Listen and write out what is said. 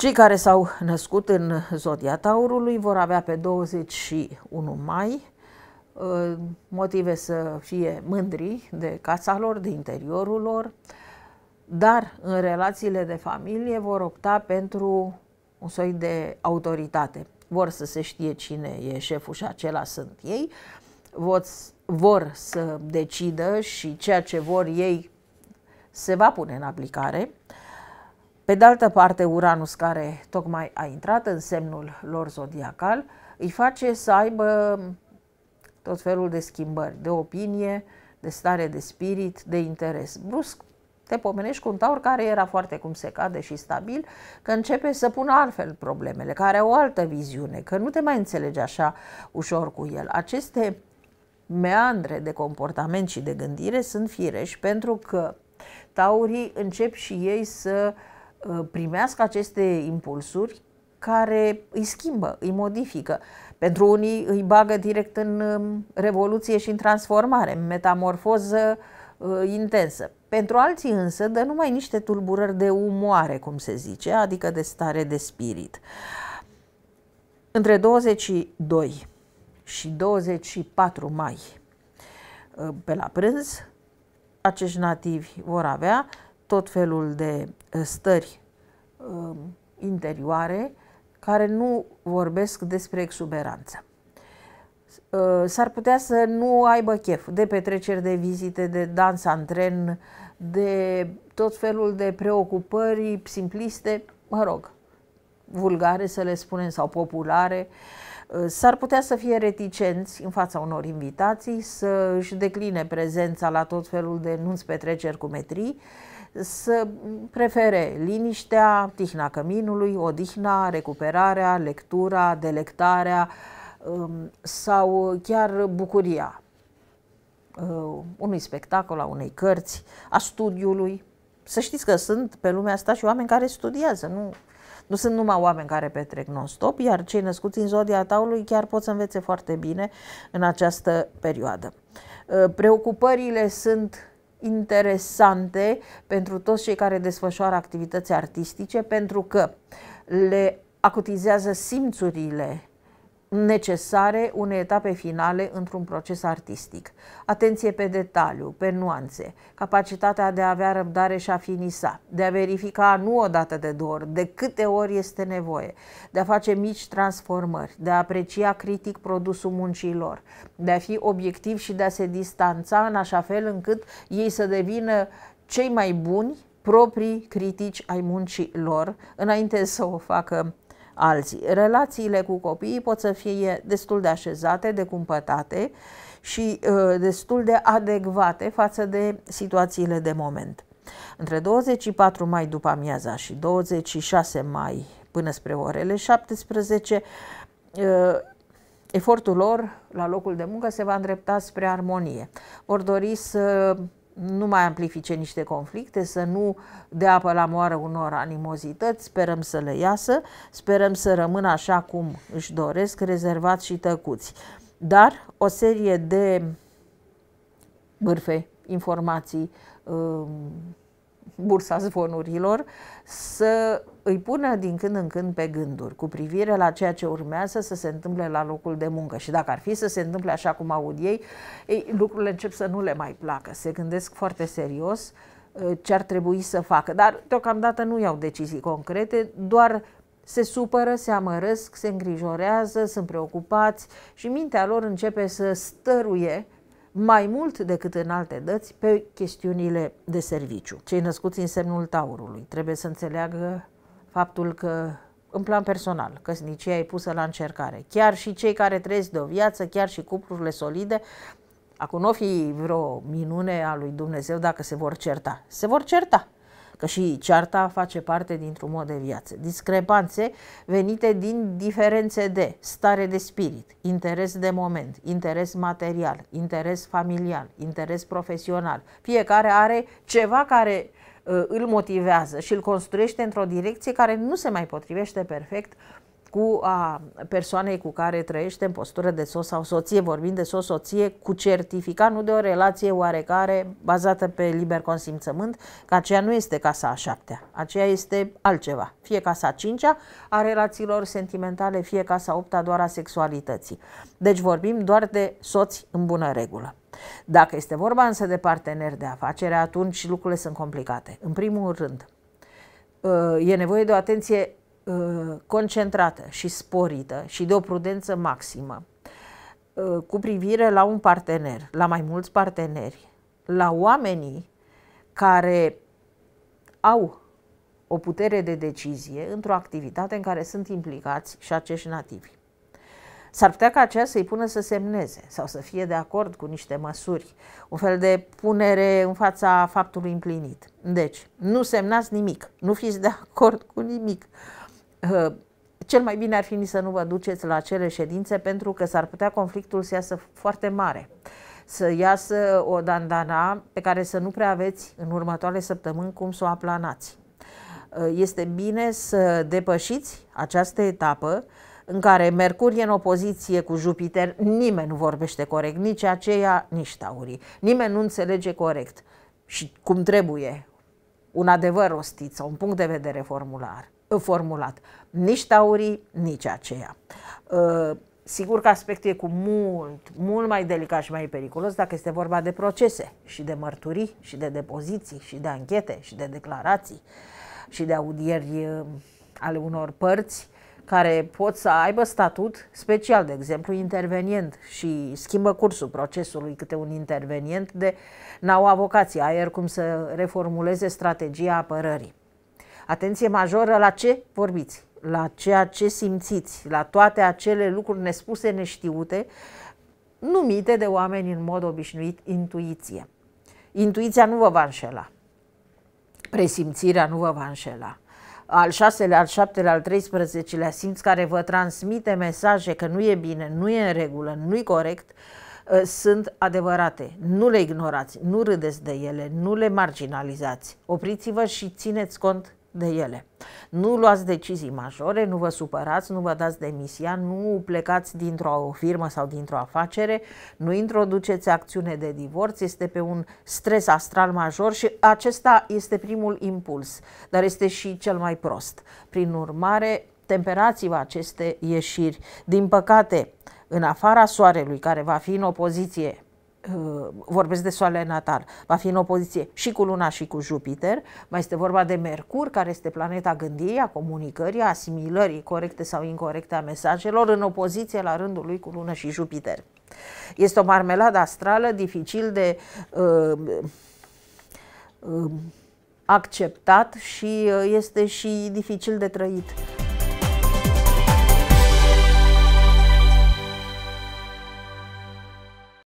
Cei care s-au născut în zodia taurului vor avea pe 21 mai uh, motive să fie mândri de casa lor, de interiorul lor, dar în relațiile de familie vor opta pentru un soi de autoritate. Vor să se știe cine e șeful și acela sunt ei, vor, să decidă și ceea ce vor ei se va pune în aplicare pe de altă parte, Uranus, care tocmai a intrat în semnul lor zodiacal, îi face să aibă tot felul de schimbări, de opinie, de stare de spirit, de interes. Brusc te pomenești cu un taur care era foarte cum se cade și stabil, că începe să pună altfel problemele, care are o altă viziune, că nu te mai înțelegi așa ușor cu el. Aceste meandre de comportament și de gândire sunt firești pentru că taurii încep și ei să uh, Uh, primească aceste impulsuri care îi schimbă, îi modifică. Pentru unii îi bagă direct în um, revoluție și în transformare, în metamorfoză uh, intensă. Pentru alții însă dă numai niște tulburări de umoare, cum se zice, adică de stare de spirit. Între 22 și 24 mai, uh, pe la prânz, acești nativi vor avea tot felul de uh, stări uh, interioare care nu vorbesc despre exuberanță. Uh, S-ar putea să nu aibă chef de petreceri, de vizite, de dans în tren, de tot felul de preocupări simpliste, mă rog, vulgare să le spunem sau populare, uh, s-ar putea să fie reticenți în fața unor invitații, să își decline prezența la tot felul de nunți petreceri cu metrii, să prefere liniștea, tihna căminului, odihna, recuperarea, lectura, delectarea um, sau chiar bucuria uh, unui spectacol, a unei cărți, a studiului. Să știți că sunt pe lumea asta și oameni care studiază, nu, nu sunt numai oameni care petrec non-stop, iar cei născuți în zodia taului chiar pot să învețe foarte bine în această perioadă. Uh, preocupările sunt interesante pentru toți cei care desfășoară activități artistice, pentru că le acutizează simțurile necesare unei etape finale într-un proces artistic. Atenție pe detaliu, pe nuanțe, capacitatea de a avea răbdare și a finisa, de a verifica nu o dată de două ori, de câte ori este nevoie, de a face mici transformări, de a aprecia critic produsul muncilor, de a fi obiectiv și de a se distanța în așa fel încât ei să devină cei mai buni proprii critici ai muncii lor, înainte să o facă alții. Relațiile cu copiii pot să fie destul de așezate, de cumpătate și uh, destul de adecvate față de situațiile de moment. Între 24 mai după amiaza și 26 mai până spre orele 17, uh, efortul lor la locul de muncă se va îndrepta spre armonie. Vor dori să nu mai amplifice niște conflicte, să nu dea apă la moară unor animozități, sperăm să le iasă, sperăm să rămână așa cum își doresc, rezervați și tăcuți. Dar o serie de bârfe, informații, um, bursa zvonurilor, să îi pună din când în când pe gânduri cu privire la ceea ce urmează să se întâmple la locul de muncă. Și dacă ar fi să se întâmple așa cum aud ei, ei lucrurile încep să nu le mai placă. Se gândesc foarte serios ă, ce ar trebui să facă. Dar deocamdată nu iau decizii concrete, doar se supără, se amărăsc, se îngrijorează, sunt preocupați și mintea lor începe să stăruie mai mult decât în alte dăți pe chestiunile de serviciu. Cei născuți în semnul taurului trebuie să înțeleagă faptul că în plan personal, căsnicia e pusă la încercare. Chiar și cei care trăiesc de o viață, chiar și cuplurile solide, acum nu fi vreo minune a lui Dumnezeu dacă se vor certa. Se vor certa, că și cearta face parte dintr-un mod de viață. Discrepanțe venite din diferențe de stare de spirit, interes de moment, interes material, interes familial, interes profesional. Fiecare are ceva care Uh, îl motivează și îl construiește într-o direcție care nu se mai potrivește perfect cu a persoanei cu care trăiește în postură de sos sau soție, vorbind de sos soție cu certificat, nu de o relație oarecare bazată pe liber consimțământ, că aceea nu este casa a șaptea, aceea este altceva, fie casa a cincea a relațiilor sentimentale, fie casa a opta doar a sexualității. Deci vorbim doar de soți în bună regulă. Dacă este vorba însă de parteneri de afacere, atunci lucrurile sunt complicate. În primul rând, uh, e nevoie de o atenție uh, concentrată și sporită și de o prudență maximă uh, cu privire la un partener, la mai mulți parteneri, la oamenii care au o putere de decizie într-o activitate în care sunt implicați și acești nativi. S-ar putea ca aceea să-i pună să semneze sau să fie de acord cu niște măsuri, un fel de punere în fața faptului împlinit. Deci, nu semnați nimic, nu fiți de acord cu nimic. Uh, cel mai bine ar fi să nu vă duceți la acele ședințe pentru că s-ar putea conflictul să iasă foarte mare să iasă o dandana pe care să nu prea aveți în următoarele săptămâni cum să o aplanați. Uh, este bine să depășiți această etapă în care Mercur e în opoziție cu Jupiter, nimeni nu vorbește corect, nici aceea, nici taurii. Nimeni nu înțelege corect și cum trebuie un adevăr rostit sau un punct de vedere formular, formulat. Nici taurii, nici aceea. Ă, sigur că aspectul e cu mult, mult mai delicat și mai periculos dacă este vorba de procese și de mărturii și de depoziții și de anchete și de declarații și de audieri ă, ale unor părți care pot să aibă statut special, de exemplu intervenient și schimbă cursul procesului câte un intervenient de n-au avocație, aer cum să reformuleze strategia apărării. Atenție majoră la ce vorbiți, la ceea ce simțiți, la toate acele lucruri nespuse, neștiute, numite de oameni în mod obișnuit intuiție. Intuiția nu vă va înșela, presimțirea nu vă va înșela al șaselea, al șaptelea, al 13-lea simț care vă transmite mesaje că nu e bine, nu e în regulă, nu e corect, ă, sunt adevărate. Nu le ignorați, nu râdeți de ele, nu le marginalizați. Opriți-vă și țineți cont de ele. Nu luați decizii majore, nu vă supărați, nu vă dați demisia, nu plecați dintr-o firmă sau dintr-o afacere, nu introduceți acțiune de divorț, este pe un stres astral major și acesta este primul impuls, dar este și cel mai prost. Prin urmare, temperați-vă aceste ieșiri. Din păcate, în afara soarelui, care va fi în opoziție Uh, vorbesc de soarele natal, va fi în opoziție și cu Luna și cu Jupiter, mai este vorba de Mercur, care este planeta gândirii, a comunicării, a asimilării corecte sau incorrecte a mesajelor, în opoziție la rândul lui cu Luna și Jupiter. Este o marmeladă astrală dificil de uh, uh, acceptat și uh, este și dificil de trăit.